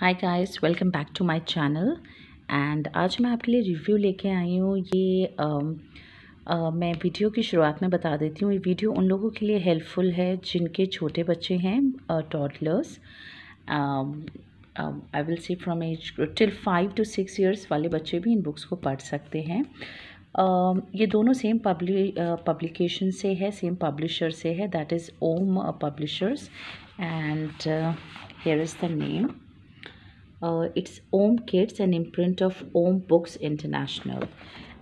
hi guys welcome back to my channel and आज मैं आपके लिए रिव्यू लेके आई हूँ ये आ, um, आ, uh, मैं वीडियो की शुरुआत में बता देती हूँ ये वीडियो उन लोगों के लिए हेल्पफुल है जिनके छोटे बच्चे हैं toddlers I will see from age till five to six years वाले बच्चे भी इन बुक्स को पढ़ सकते हैं um, ये दोनों सेम पब्ली पब्लिकेशन से है सेम पब्लिशर से है that is Om publishers and here is the name uh, it's kids and imprint of Om books international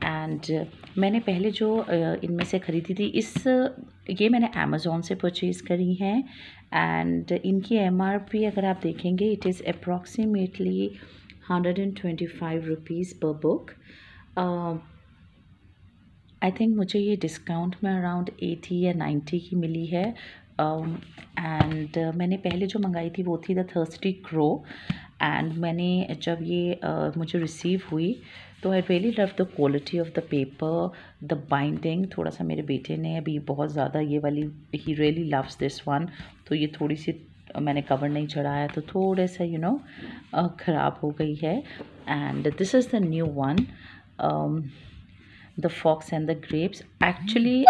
and मैंने पहले जो uh, इनमें से ख़रीदी थी इस uh, ये मैंने अमेज़ोन से परचेज़ करी है एंड इनकी एम आर पी अगर आप देखेंगे it is approximately hundred and twenty five rupees per book I think मुझे ये डिस्काउंट में अराउंड एटी या नाइन्टी की मिली है एंड um, uh, मैंने पहले जो मंगाई थी वो थी द थर्स्टी क्रो एंड मैंने जब ये uh, मुझे रिसीव हुई तो I really love the quality of the paper the binding थोड़ा सा मेरे बेटे ने अभी बहुत ज़्यादा ये वाली ही रियली लव्स दिस वन तो ये थोड़ी सी uh, मैंने कवर नहीं चढ़ाया तो थोड़े सा यू नो ख़राब हो गई है and this is the new one the fox and the grapes actually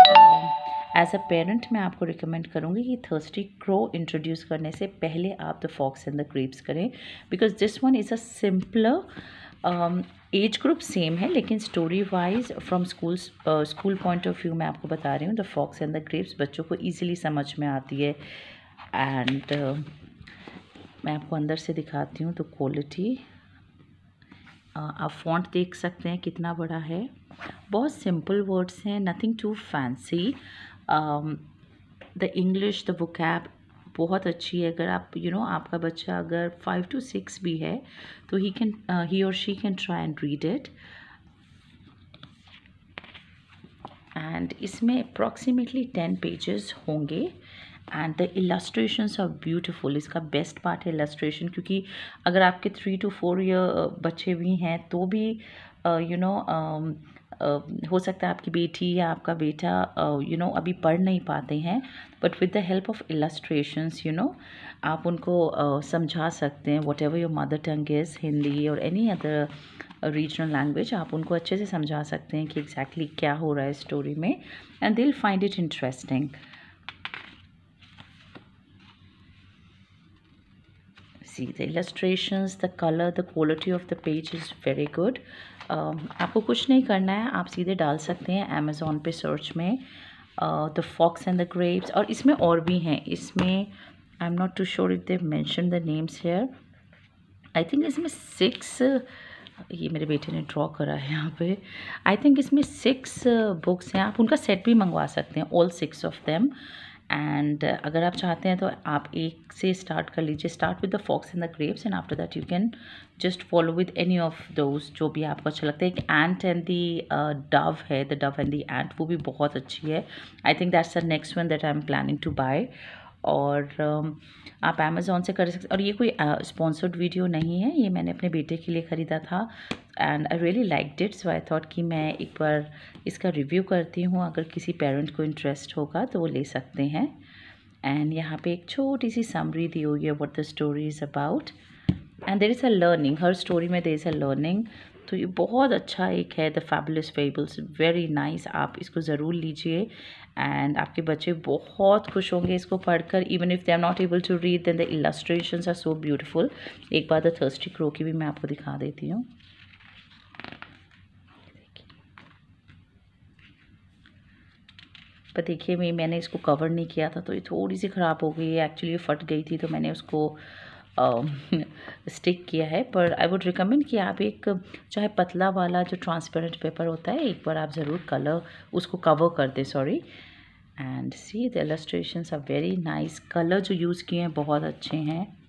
as a parent मैं आपको रिकमेंड करूँगी कि थर्स्टी क्रो इंट्रोड्यूस करने से पहले आप the fox and the grapes करें because this one is a simpler age group same है लेकिन story wise from school school point of view मैं आपको बता रही हूँ the fox and the grapes बच्चों को ईजिली समझ में आती है एंड uh, मैं आपको अंदर से दिखाती हूँ तो क्वालिटी uh, आप फॉन्ट देख सकते हैं कितना बड़ा है बहुत सिंपल वर्ड्स हैं nothing too fancy the English the vocab बहुत अच्छी है अगर आप यू you नो know, आपका बच्चा अगर फाइव टू सिक्स भी है तो ही कैन ही और she can try and read it and इसमें अप्रॉक्सीमेटली टेन पेजेस होंगे and the illustration are beautiful इसका बेस्ट पार्ट है इलास्ट्रेशन क्योंकि अगर आपके थ्री टू फोर ईयर बच्चे भी हैं तो भी यू uh, नो um, हो सकता है आपकी बेटी या आपका बेटा यू नो अभी पढ़ नहीं पाते हैं but with the help of illustrations you know आप उनको समझा सकते हैं whatever your mother tongue is Hindi और एनी अदर रीजनल लैंग्वेज आप उनको अच्छे से समझा सकते हैं कि एग्जैक्टली exactly क्या हो रहा है स्टोरी में एंड दिल find it interesting see the illustrations the color the quality of the page is very good uh, आपको कुछ नहीं करना है आप सीधे डाल सकते हैं अमेज़ोन पे सर्च में the fox and the grapes और इसमें और भी हैं इसमें I am not too sure if they mention the names here I think इसमें सिक्स ये मेरे बेटे ने ड्रॉ करा है यहाँ पे आई थिंक इसमें सिक्स बुक्स uh, हैं आप उनका सेट भी मंगवा सकते हैं all six of them and uh, अगर आप चाहते हैं तो आप एक से स्टार्ट कर लीजिए start with the fox in the grapes and after that you can just follow with any of those जो भी आपको अच्छा लगता है एक एंट एंड दी डव है the dove and the ant वो भी बहुत अच्छी है I think that's the next one that I am planning to buy और आप अमेज़ोन से कर सकते और ये कोई स्पॉन्सर्ड वीडियो नहीं है ये मैंने अपने बेटे के लिए ख़रीदा था and I really liked it so I thought कि मैं एक बार इसका रिव्यू करती हूँ अगर किसी पेरेंट को इंटरेस्ट होगा तो वो ले सकते हैं एंड यहाँ पे एक छोटी सी समरी दी हुई है what the story is about and there is a learning हर स्टोरी में देर इज़ अ लर्निंग तो ये बहुत अच्छा एक है the fabulous fables very nice आप इसको ज़रूर लीजिए एंड आपके बच्चे बहुत खुश होंगे इसको पढ़कर even if they are not able to read then the illustration are so beautiful एक बार द थर्स्टी क्रो की भी मैं आपको दिखा देती हूँ पर देखिए मैं मैंने इसको कवर नहीं किया था तो ये थोड़ी सी ख़राब हो गई है एक्चुअली फट गई थी तो मैंने उसको स्टिक किया है पर आई वुड रिकमेंड कि आप एक चाहे पतला वाला जो ट्रांसपेरेंट पेपर होता है एक बार आप ज़रूर कलर उसको कवर कर दें sorry and see the illustration are very nice colour जो यूज़ किए हैं बहुत अच्छे हैं